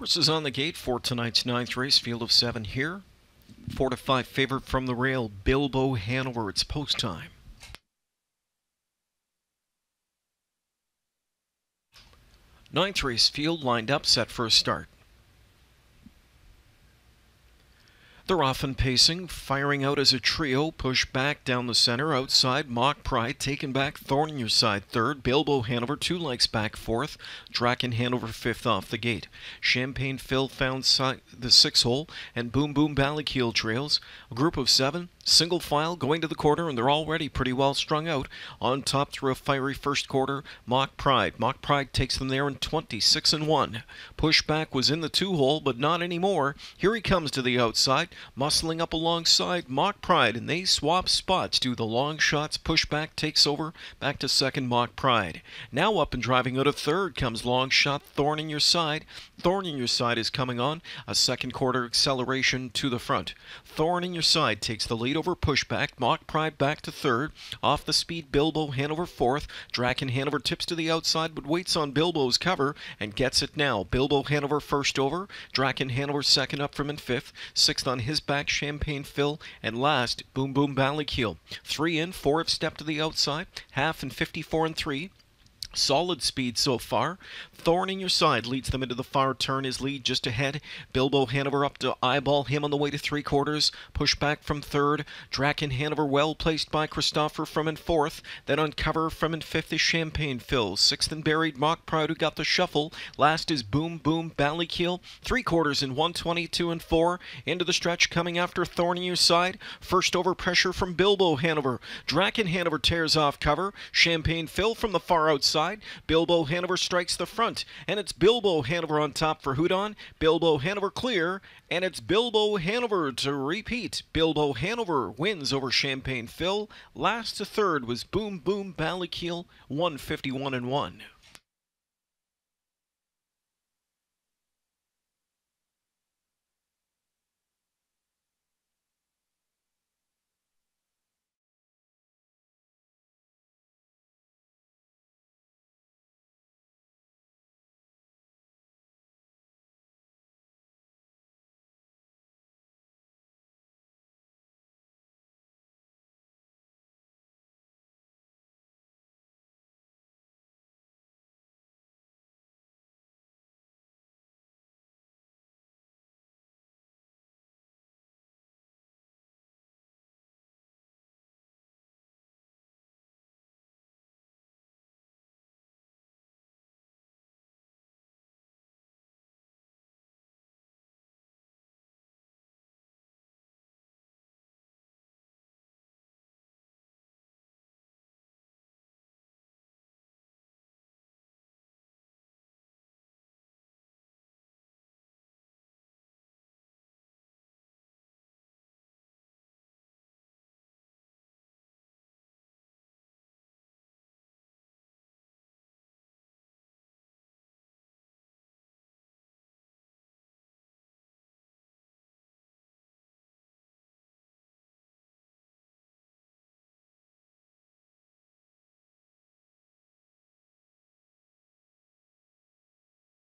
Horses on the gate for tonight's ninth race, field of seven here. Four to five favorite from the rail, Bilbo Hanover. It's post time. Ninth race field lined up, set for a start. They're often pacing, firing out as a trio, push back down the center, outside, Mock Pride, taken back, Thorn your side, third, Bilbo Hanover, two legs back, fourth, Draken Hanover, fifth off the gate. Champagne Phil found si the six hole, and Boom Boom Ballykeel trails. A group of seven, Single file going to the quarter, and they're already pretty well strung out on top through a fiery first quarter. Mock Pride. Mock Pride takes them there in 26 and 1. Pushback was in the two hole, but not anymore. Here he comes to the outside, muscling up alongside Mock Pride, and they swap spots Do the long shots. Pushback takes over back to second Mock Pride. Now up and driving out of third comes long shot Thorn in your side. Thorn in your side is coming on. A second quarter acceleration to the front. Thorn in your side takes the lead Hanover pushback. Mock Pride back to third. Off the speed, Bilbo Hanover fourth. Draken Hanover tips to the outside, but waits on Bilbo's cover and gets it now. Bilbo Hanover first over. Draken Hanover second up from in fifth. Sixth on his back, Champagne Phil. And last, Boom Boom Ballykeel. Three in, four have stepped to the outside. Half and 54 and three. Solid speed so far. Thorn in your side leads them into the far turn. His lead just ahead. Bilbo Hanover up to eyeball him on the way to three quarters. Push back from third. Draken Hanover well placed by Christopher from in fourth. Then on cover from in fifth is Champagne Phil. Sixth and buried Mock Pride who got the shuffle. Last is Boom Boom Ballykeel. Three quarters in 122 and four. Into the stretch coming after Thorn in your side. First over pressure from Bilbo Hanover. Draken Hanover tears off cover. Champagne Phil from the far outside side. Bilbo Hanover strikes the front, and it's Bilbo Hanover on top for Houdon. Bilbo Hanover clear, and it's Bilbo Hanover to repeat. Bilbo Hanover wins over Champagne Phil. Last to third was Boom Boom Ballykeel, 151 and 1.